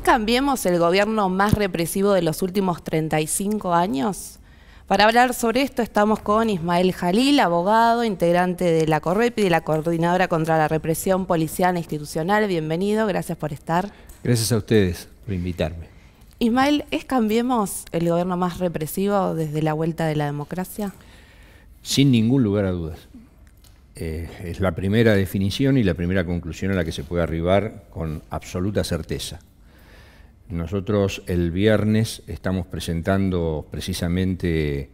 es Cambiemos el gobierno más represivo de los últimos 35 años? Para hablar sobre esto estamos con Ismael Jalil, abogado, integrante de la y de la Coordinadora contra la Represión Policial e Institucional. Bienvenido, gracias por estar. Gracias a ustedes por invitarme. Ismael, ¿es Cambiemos el gobierno más represivo desde la vuelta de la democracia? Sin ningún lugar a dudas. Eh, es la primera definición y la primera conclusión a la que se puede arribar con absoluta certeza. Nosotros el viernes estamos presentando precisamente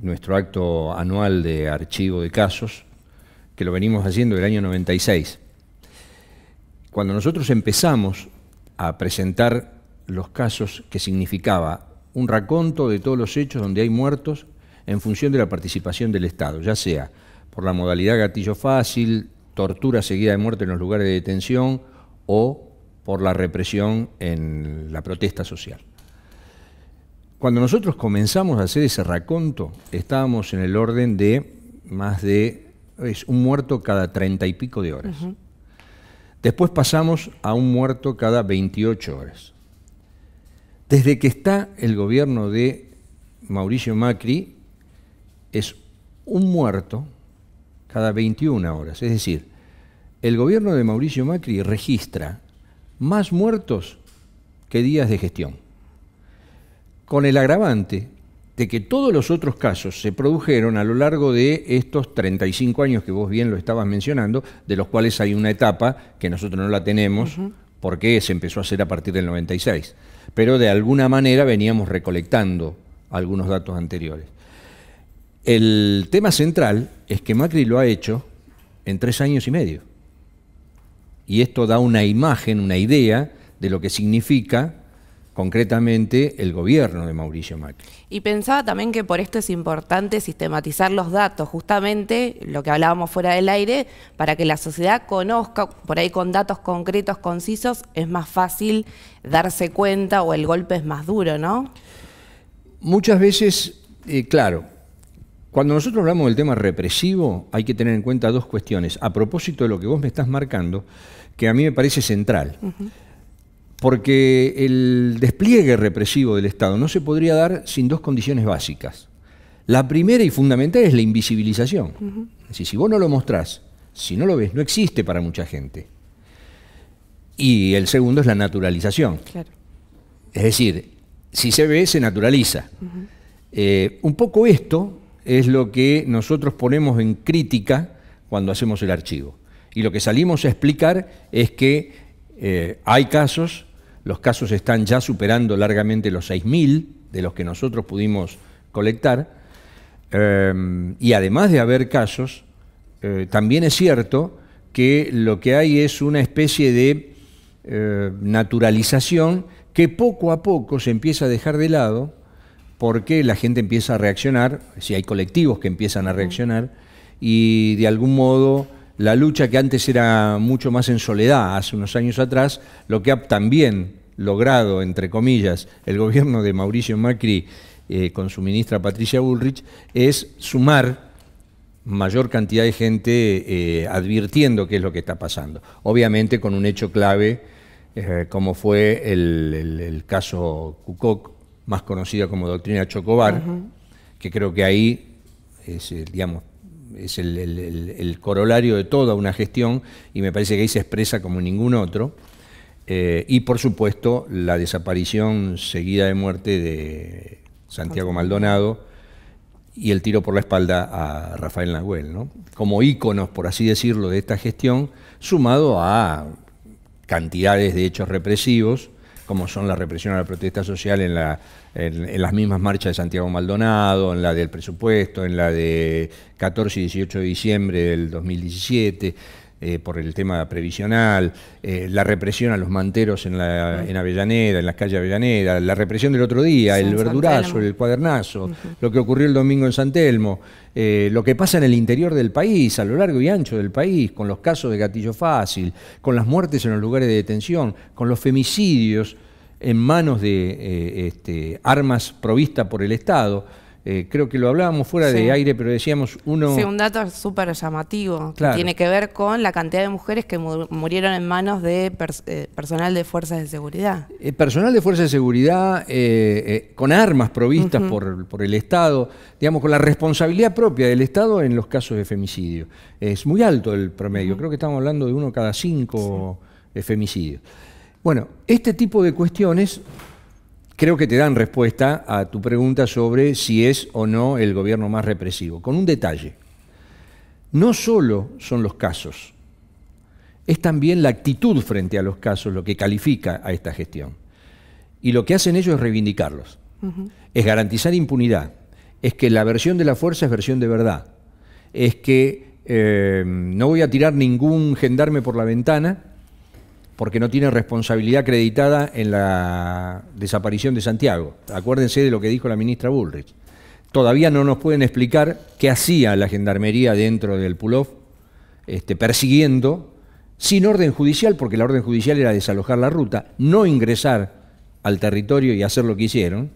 nuestro acto anual de archivo de casos, que lo venimos haciendo el año 96. Cuando nosotros empezamos a presentar los casos que significaba un raconto de todos los hechos donde hay muertos en función de la participación del Estado, ya sea por la modalidad gatillo fácil, tortura seguida de muerte en los lugares de detención o por la represión en la protesta social. Cuando nosotros comenzamos a hacer ese raconto, estábamos en el orden de más de es un muerto cada treinta y pico de horas. Después pasamos a un muerto cada 28 horas. Desde que está el gobierno de Mauricio Macri, es un muerto cada 21 horas. Es decir, el gobierno de Mauricio Macri registra más muertos que días de gestión. Con el agravante de que todos los otros casos se produjeron a lo largo de estos 35 años que vos bien lo estabas mencionando, de los cuales hay una etapa que nosotros no la tenemos porque se empezó a hacer a partir del 96, pero de alguna manera veníamos recolectando algunos datos anteriores. El tema central es que Macri lo ha hecho en tres años y medio y esto da una imagen, una idea de lo que significa concretamente el gobierno de Mauricio Macri. Y pensaba también que por esto es importante sistematizar los datos, justamente lo que hablábamos fuera del aire, para que la sociedad conozca, por ahí con datos concretos, concisos, es más fácil darse cuenta o el golpe es más duro, ¿no? Muchas veces, eh, claro, cuando nosotros hablamos del tema represivo, hay que tener en cuenta dos cuestiones. A propósito de lo que vos me estás marcando, que a mí me parece central. Porque el despliegue represivo del Estado no se podría dar sin dos condiciones básicas. La primera y fundamental es la invisibilización. Es decir, si vos no lo mostrás, si no lo ves, no existe para mucha gente. Y el segundo es la naturalización. Es decir, si se ve, se naturaliza. Eh, un poco esto es lo que nosotros ponemos en crítica cuando hacemos el archivo. Y lo que salimos a explicar es que eh, hay casos, los casos están ya superando largamente los 6.000 de los que nosotros pudimos colectar, eh, y además de haber casos, eh, también es cierto que lo que hay es una especie de naturalización que poco a poco se empieza a dejar de lado porque la gente empieza a reaccionar, si hay colectivos que empiezan a reaccionar, y de algún modo la lucha que antes era mucho más en soledad, hace unos años atrás, lo que ha también logrado, entre comillas, el gobierno de Mauricio Macri eh, con su ministra Patricia Bullrich, es sumar mayor cantidad de gente eh, advirtiendo qué es lo que está pasando. Obviamente con un hecho clave eh, como fue el, el caso Kukoc, más conocida como doctrina Chocobar, que creo que ahí es, eh, digamos, es el, corolario de toda una gestión y me parece que ahí se expresa como ningún otro. Eh, y por supuesto la desaparición seguida de muerte de Santiago Maldonado y el tiro por la espalda a Rafael Nahuel, ¿no? como íconos, por así decirlo, de esta gestión, sumado a cantidades de hechos represivos como son la represión a la protesta social en, las mismas marchas de Santiago Maldonado, en la del presupuesto, en la de 14 y 18 de diciembre del 2017. Eh, por el tema previsional, eh, la represión a los manteros en, la, en Avellaneda, en las calles Avellaneda, la represión del otro día, el verdurazo, el cuadernazo, lo que ocurrió el domingo en San Telmo, eh, lo que pasa en el interior del país, a lo largo y ancho del país, con los casos de gatillo fácil, con las muertes en los lugares de detención, con los femicidios en manos de este, armas provistas por el Estado eh, creo que lo hablábamos fuera de aire, pero decíamos uno... Sí, un dato súper llamativo, que tiene que ver con la cantidad de mujeres que murieron en manos de eh, personal de fuerzas de seguridad. Eh, personal de fuerzas de seguridad con armas provistas por, el Estado, digamos, con la responsabilidad propia del Estado en los casos de femicidio. Es muy alto el promedio, creo que estamos hablando de uno cada cinco femicidios. Bueno, este tipo de cuestiones creo que te dan respuesta a tu pregunta sobre si es o no el gobierno más represivo, con un detalle. No solo son los casos, es también la actitud frente a los casos lo que califica a esta gestión. Y lo que hacen ellos es reivindicarlos, es garantizar impunidad, es que la versión de la fuerza es versión de verdad, es que eh, no voy a tirar ningún gendarme por la ventana, porque no tiene responsabilidad acreditada en la desaparición de Santiago. Acuérdense de lo que dijo la ministra Bullrich. Todavía no nos pueden explicar qué hacía la gendarmería dentro del Pulov, este, persiguiendo, sin orden judicial, porque la orden judicial era desalojar la ruta, no ingresar al territorio y hacer lo que hicieron,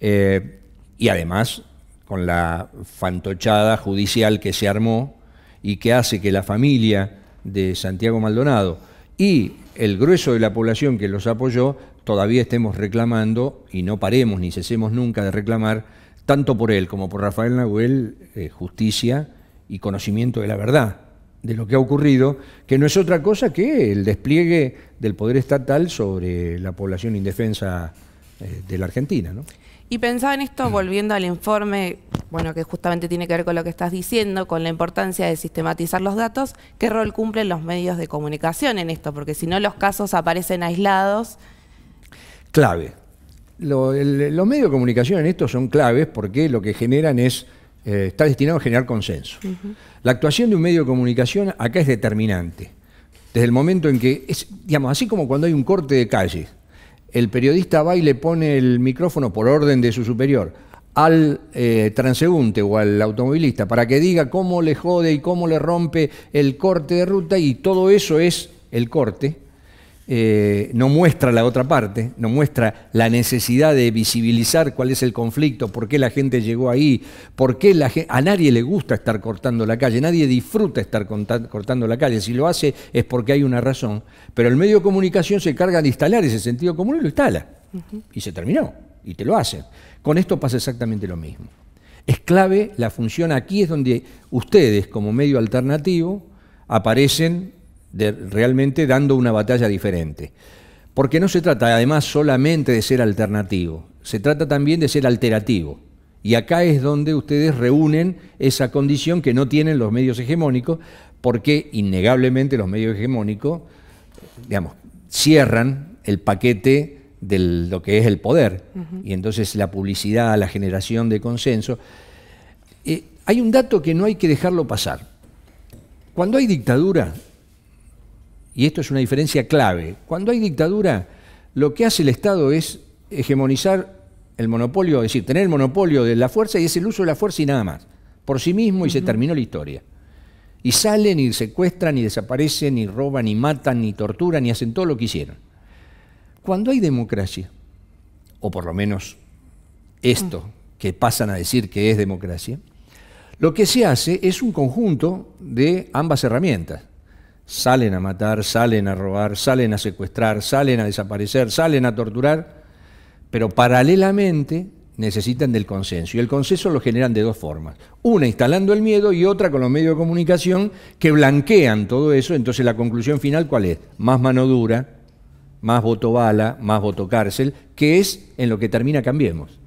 eh, y además con la fantochada judicial que se armó y que hace que la familia de Santiago Maldonado y el grueso de la población que los apoyó, todavía estemos reclamando, y no paremos ni cesemos nunca de reclamar, tanto por él como por Rafael Nahuel, eh, justicia y conocimiento de la verdad de lo que ha ocurrido, que no es otra cosa que el despliegue del poder estatal sobre la población indefensa eh, de la Argentina. Y pensaba en esto volviendo al informe, bueno, que justamente tiene que ver con lo que estás diciendo, con la importancia de sistematizar los datos, qué rol cumplen los medios de comunicación en esto, porque si no los casos aparecen aislados. Clave. los medios de comunicación en esto son claves porque lo que generan es, eh, está destinado a generar consenso. La actuación de un medio de comunicación acá es determinante. Desde el momento en que, digamos, así como cuando hay un corte de calle, el periodista va y le pone el micrófono por orden de su superior al eh, transeúnte o al automovilista para que diga cómo le jode y cómo le rompe el corte de ruta y todo eso es el corte eh, no muestra la otra parte, no muestra la necesidad de visibilizar cuál es el conflicto, por qué la gente llegó ahí, por qué la a nadie le gusta estar cortando la calle, nadie disfruta estar cortando la calle, si lo hace es porque hay una razón, pero el medio de comunicación se carga de instalar ese sentido común y lo instala, y se terminó, y te lo hacen. Con esto pasa exactamente lo mismo. Es clave la función, aquí es donde ustedes como medio alternativo aparecen realmente dando una batalla diferente. Porque no se trata además solamente de ser alternativo, se trata también de ser alterativo. Y acá es donde ustedes reúnen esa condición que no tienen los medios hegemónicos, porque innegablemente los medios hegemónicos, digamos, cierran el paquete de lo que es el poder. Y entonces la publicidad, la generación de consenso. Eh, hay un dato que no hay que dejarlo pasar. Cuando hay dictadura, y esto es una diferencia clave, cuando hay dictadura, lo que hace el Estado es hegemonizar el monopolio, es decir, tener el monopolio de la fuerza y es el uso de la fuerza y nada más, por sí mismo y se terminó la historia. Y salen y secuestran y desaparecen y roban y matan y torturan y hacen todo lo que hicieron. Cuando hay democracia, o por lo menos esto mm. que pasan a decir que es democracia, lo que se hace es un conjunto de ambas herramientas salen a matar, salen a robar, salen a secuestrar, salen a desaparecer, salen a torturar, pero paralelamente necesitan del consenso. Y el consenso lo generan de dos formas. Una instalando el miedo y otra con los medios de comunicación que blanquean todo eso. Entonces la conclusión final cuál es? Más mano dura, más voto bala, más voto cárcel, que es en lo que termina Cambiemos.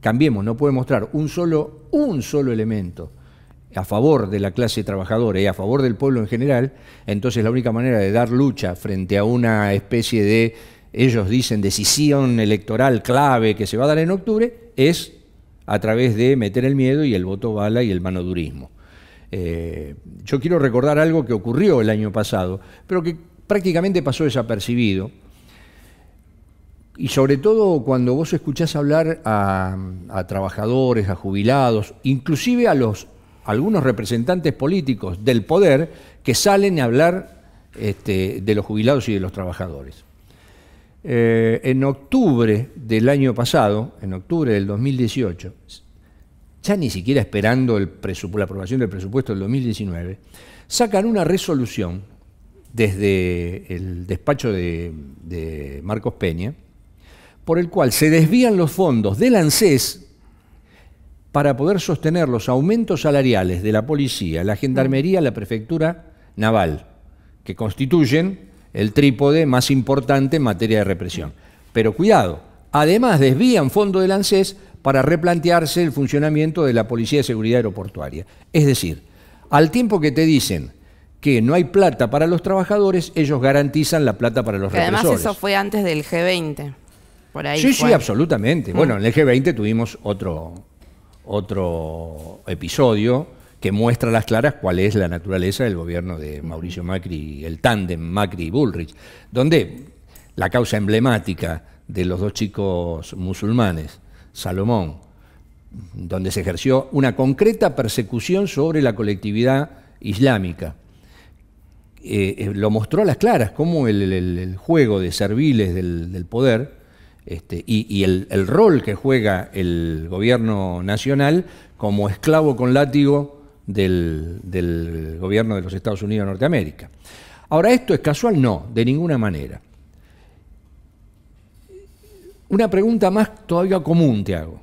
Cambiemos no puede mostrar un solo, un solo elemento a favor de la clase trabajadora y a favor del pueblo en general, entonces la única manera de dar lucha frente a una especie de, ellos dicen, decisión electoral clave que se va a dar en octubre, es a través de meter el miedo y el voto bala y el manodurismo. Eh, yo quiero recordar algo que ocurrió el año pasado, pero que prácticamente pasó desapercibido. Y sobre todo cuando vos escuchás hablar a trabajadores, a jubilados, inclusive a los algunos representantes políticos del poder que salen a hablar este, de los jubilados y de los trabajadores. Eh, en octubre del año pasado, en octubre del 2018, ya ni siquiera esperando la aprobación del presupuesto del 2019, sacan una resolución desde el despacho de, de Marcos Peña, por el cual se desvían los fondos del ANSES, para poder sostener los aumentos salariales de la policía, la gendarmería, la prefectura naval, que constituyen el trípode más importante en materia de represión. Pero cuidado, además desvían fondo del ANSES para replantearse el funcionamiento de la Policía de Seguridad Aeroportuaria. Es decir, al tiempo que te dicen que no hay plata para los trabajadores, ellos garantizan la plata para los que Además, eso fue antes del G20. Por ahí, sí, sí, absolutamente. Bueno, en el G20 tuvimos otro, otro episodio que muestra a las claras cuál es la naturaleza del gobierno de Mauricio Macri, el tándem Macri-Bullrich, donde la causa emblemática de los dos chicos musulmanes, Salomón, donde se ejerció una concreta persecución sobre la colectividad islámica. Eh, eh, lo mostró a las claras, cómo el, juego de serviles del poder este, y, el, rol que juega el gobierno nacional como esclavo con látigo del, gobierno de los Estados Unidos de Norteamérica. Ahora, ¿esto es casual? No, de ninguna manera. Una pregunta más todavía común te hago.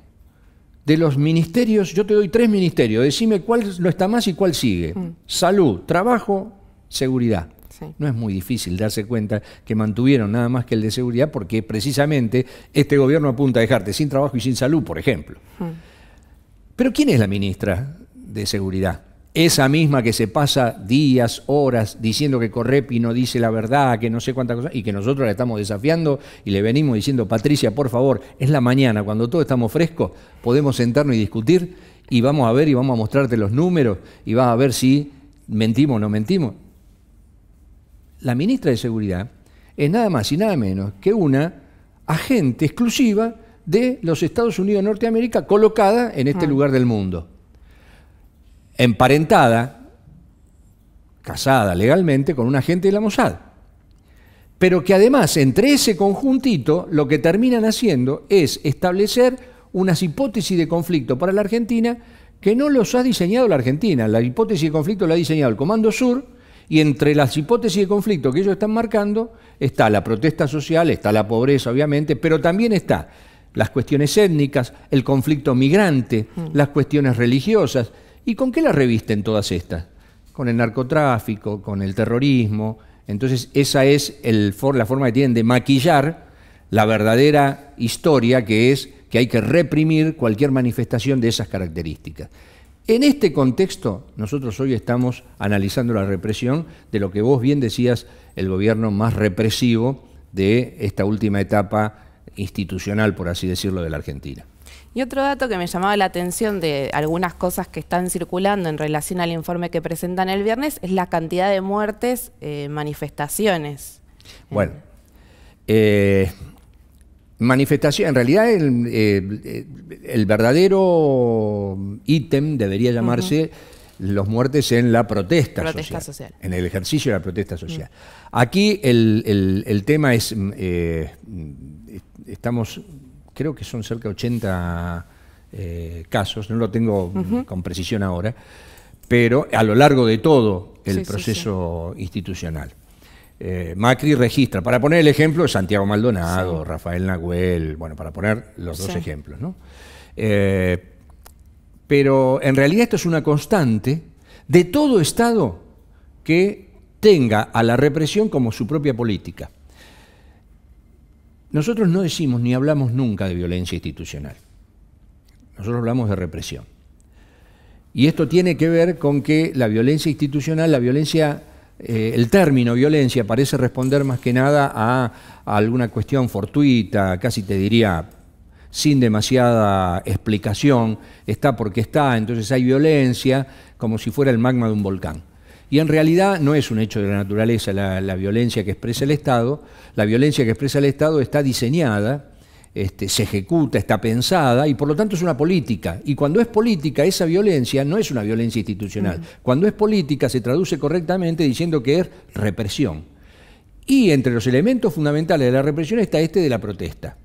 De los ministerios, yo te doy tres ministerios, decime cuál no está más y cuál sigue. Mm. Salud, trabajo, seguridad no es muy difícil darse cuenta que mantuvieron nada más que el de seguridad porque precisamente este gobierno apunta a dejarte sin trabajo y sin salud, por ejemplo. Hmm. Pero ¿quién es la ministra de Seguridad? Esa misma que se pasa días, horas diciendo que Correpi no dice la verdad, que no sé cuántas cosas, y que nosotros la estamos desafiando y le venimos diciendo, Patricia, por favor, es la mañana, cuando todos estamos frescos, podemos sentarnos y discutir y vamos a ver y vamos a mostrarte los números y vas a ver si mentimos o no mentimos la ministra de Seguridad es nada más y nada menos que una agente exclusiva de los Estados Unidos de Norteamérica colocada en este ah. lugar del mundo. Emparentada, casada legalmente con un agente de la Mossad. Pero que además, entre ese conjuntito, lo que terminan haciendo es establecer unas hipótesis de conflicto para la Argentina que no los ha diseñado la Argentina. La hipótesis de conflicto la ha diseñado el Comando Sur, y entre las hipótesis de conflicto que ellos están marcando está la protesta social, está la pobreza, obviamente, pero también está las cuestiones étnicas, el conflicto migrante, mm. las cuestiones religiosas. ¿Y con qué las revisten todas estas? Con el narcotráfico, con el terrorismo. Entonces, esa es la forma que tienen de maquillar la verdadera historia que es que hay que reprimir cualquier manifestación de esas características. En este contexto, nosotros hoy estamos analizando la represión de lo que vos bien decías, el gobierno más represivo de esta última etapa institucional, por así decirlo, de la Argentina. Y otro dato que me llamaba la atención de algunas cosas que están circulando en relación al informe que presentan el viernes es la cantidad de muertes, eh, manifestaciones. Bueno, eh. Eh, manifestación, en realidad el, verdadero ítem debería llamarse los muertes en la protesta, social, en el ejercicio de la protesta social. Mm. Aquí el, tema es, mm, eh, estamos, creo que son cerca de 80 eh, casos, no lo tengo mm, con precisión ahora, pero a lo largo de todo el proceso institucional. Eh, Macri registra, para poner el ejemplo, Santiago Maldonado, Rafael Nahuel, bueno, para poner los dos ejemplos, ¿no? Eh, pero en realidad esto es una constante de todo Estado que tenga a la represión como su propia política. Nosotros no decimos ni hablamos nunca de violencia institucional. Nosotros hablamos de represión. Y esto tiene que ver con que la violencia institucional, la violencia eh, el término violencia parece responder más que nada a, alguna cuestión fortuita, casi te diría sin demasiada explicación, está porque está, entonces hay violencia como si fuera el magma de un volcán. Y en realidad no es un hecho de la naturaleza la violencia que expresa el Estado, la violencia que expresa el Estado está diseñada este, se ejecuta, está pensada y por lo tanto es una política. Y cuando es política, esa violencia no es una violencia institucional. Cuando es política se traduce correctamente diciendo que es represión. Y entre los elementos fundamentales de la represión está este de la protesta.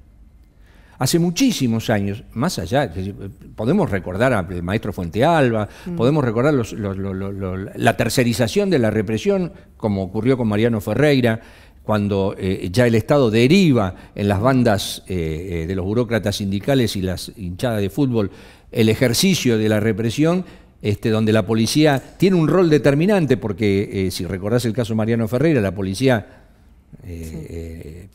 Hace muchísimos años, más allá, podemos recordar al maestro Fuente Alba, mm. podemos recordar la tercerización de la represión, como ocurrió con Mariano Ferreira, cuando eh, ya el Estado deriva en las bandas eh, eh, de los burócratas sindicales y las hinchadas de fútbol el ejercicio de la represión, este, donde la policía tiene un rol determinante, porque si recordás el caso Mariano Ferreira, la policía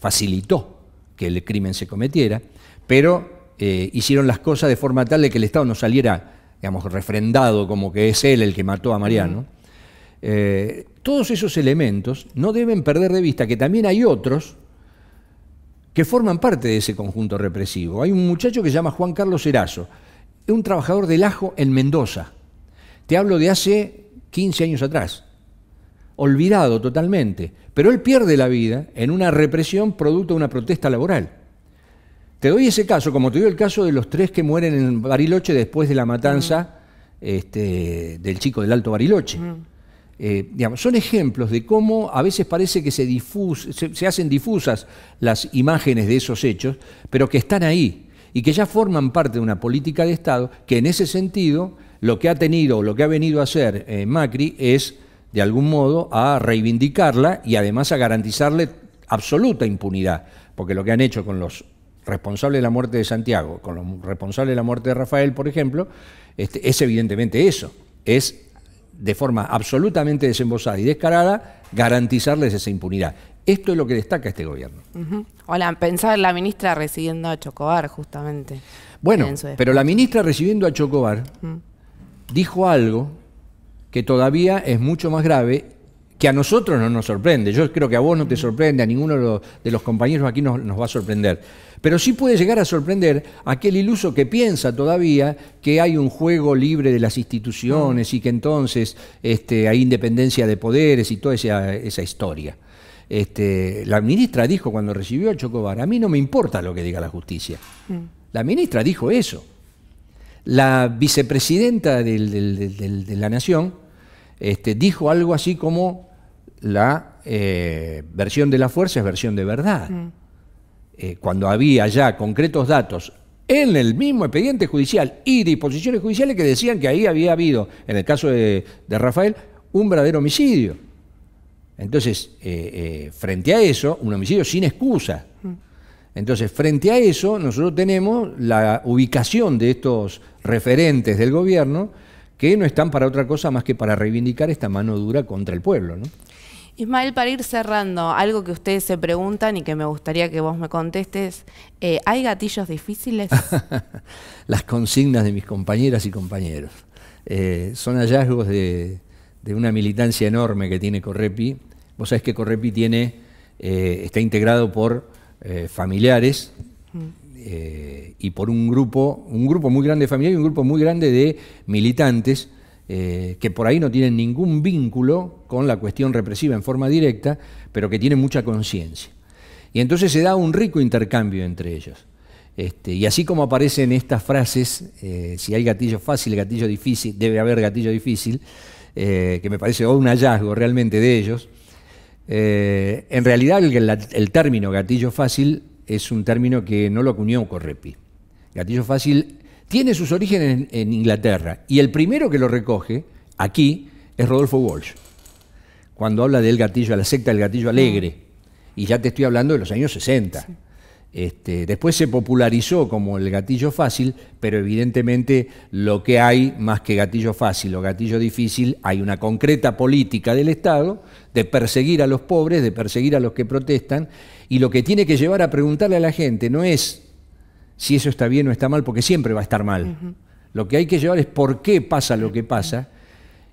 facilitó que el crimen se cometiera, pero hicieron las cosas de forma tal de que el Estado no saliera, digamos, refrendado como que es él el que mató a Mariano. Todos esos elementos no deben perder de vista que también hay otros que forman parte de ese conjunto represivo. Hay un muchacho que se llama Juan Carlos Erazo, un trabajador del ajo en Mendoza. Te hablo de hace 15 años atrás, olvidado totalmente, pero él pierde la vida en una represión producto de una protesta laboral. Te doy ese caso, como te doy el caso de los tres que mueren en Bariloche después de la matanza mm. este, del chico del Alto Bariloche. Mm. Eh, son ejemplos de cómo a veces parece que se, hacen difusas las imágenes de esos hechos, pero que están ahí y que ya forman parte de una política de Estado que en ese sentido lo que ha tenido o lo que ha venido a hacer eh, Macri es, de algún modo, a reivindicarla y además a garantizarle absoluta impunidad, porque lo que han hecho con los responsables de la muerte de Santiago, con los responsables de la muerte de Rafael, por ejemplo, este, es evidentemente eso, es de forma absolutamente desembosada y descarada, garantizarles esa impunidad. Esto es lo que destaca este gobierno. Hola, pensaba en la ministra recibiendo a Chocobar, justamente. Bueno, pero la ministra recibiendo a Chocobar dijo algo que todavía es mucho más grave que a nosotros no nos sorprende. Yo creo que a vos no te sorprende, a ninguno de los compañeros aquí nos va a sorprender. Pero sí puede llegar a sorprender a aquel iluso que piensa todavía que hay un juego libre de las instituciones y que entonces este, hay independencia de poderes y toda esa, historia. Este, la ministra dijo cuando recibió a Chocobar, a mí no me importa lo que diga la justicia. Mm. La ministra dijo eso. La vicepresidenta de la Nación este, dijo algo así como la eh, versión de la fuerza es versión de verdad. Mm. Eh, cuando había ya concretos datos en el mismo expediente judicial y disposiciones judiciales que decían que ahí había habido, en el caso de, Rafael, un verdadero homicidio. Entonces, eh, eh, frente a eso, un homicidio sin excusa. Entonces, frente a eso, nosotros tenemos la ubicación de estos referentes del gobierno que no están para otra cosa más que para reivindicar esta mano dura contra el pueblo. ¿no? Ismael, para ir cerrando, algo que ustedes se preguntan y que me gustaría que vos me contestes, eh, ¿hay gatillos difíciles? Las consignas de mis compañeras y compañeros. Eh, son hallazgos de, una militancia enorme que tiene Correpi. Vos sabés que Correpi tiene, eh, está integrado por familiares mm. y por un grupo, un grupo muy grande de familiares y un grupo muy grande de militantes eh, que por ahí no tienen ningún vínculo con la cuestión represiva en forma directa, pero que tienen mucha conciencia. Y entonces se da un rico intercambio entre ellos. Este, y así como aparecen estas frases, eh, si hay gatillo fácil, gatillo difícil, debe haber gatillo difícil, eh, que me parece un hallazgo realmente de ellos, en realidad el, el, término gatillo fácil es un término que no lo acuñó Correpi. Gatillo fácil tiene sus orígenes en, Inglaterra. Y el primero que lo recoge aquí es Rodolfo Walsh, cuando habla del gatillo, la secta del gatillo alegre. Ah. Y ya te estoy hablando de los años 60. Este, después se popularizó como el gatillo fácil, pero evidentemente lo que hay más que gatillo fácil o gatillo difícil, hay una concreta política del Estado de perseguir a los pobres, de perseguir a los que protestan, y lo que tiene que llevar a preguntarle a la gente no es si eso está bien o está mal, porque siempre va a estar mal. Lo que hay que llevar es por qué pasa lo que pasa,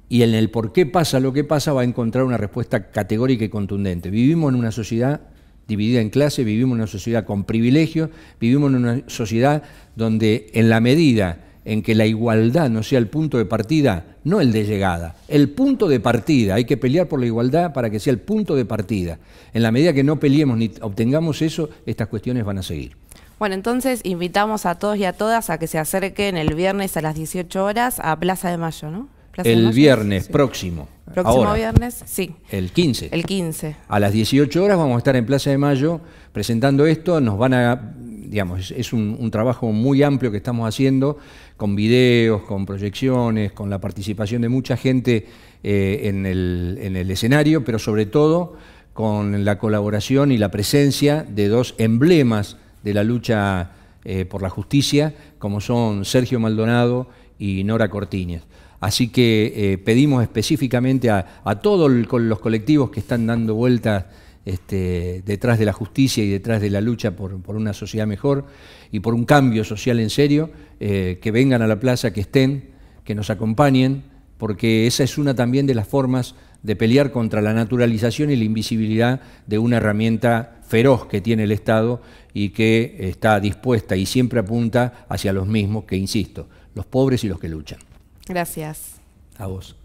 y en el por qué pasa lo que pasa va a encontrar una respuesta categórica y contundente. Vivimos en una sociedad dividida en clases, vivimos en una sociedad con privilegios, vivimos en una sociedad donde en la medida en que la igualdad no sea el punto de partida, no el de llegada, el punto de partida, hay que pelear por la igualdad para que sea el punto de partida. En la medida que no peleemos ni obtengamos eso, estas cuestiones van a seguir. Bueno, entonces invitamos a todos y a todas a que se acerquen el viernes a las 18 horas a Plaza de Mayo, ¿no? el viernes próximo. Próximo viernes, sí. El 15. El 15. A las 18 horas vamos a estar en Plaza de Mayo presentando esto. Nos van a, digamos, es un, trabajo muy amplio que estamos haciendo con videos, con proyecciones, con la participación de mucha gente eh, en, el, en el escenario, pero sobre todo con la colaboración y la presencia de dos emblemas de la lucha eh, por la justicia, como son Sergio Maldonado y Nora cortíñez Así que eh, pedimos específicamente a, todos los colectivos que están dando vueltas este, detrás de la justicia y detrás de la lucha por, una sociedad mejor y por un cambio social en serio, eh, que vengan a la plaza, que estén, que nos acompañen, porque esa es una también de las formas de pelear contra la naturalización y la invisibilidad de una herramienta feroz que tiene el Estado y que está dispuesta y siempre apunta hacia los mismos que, insisto, los pobres y los que luchan. Gracias. A vos.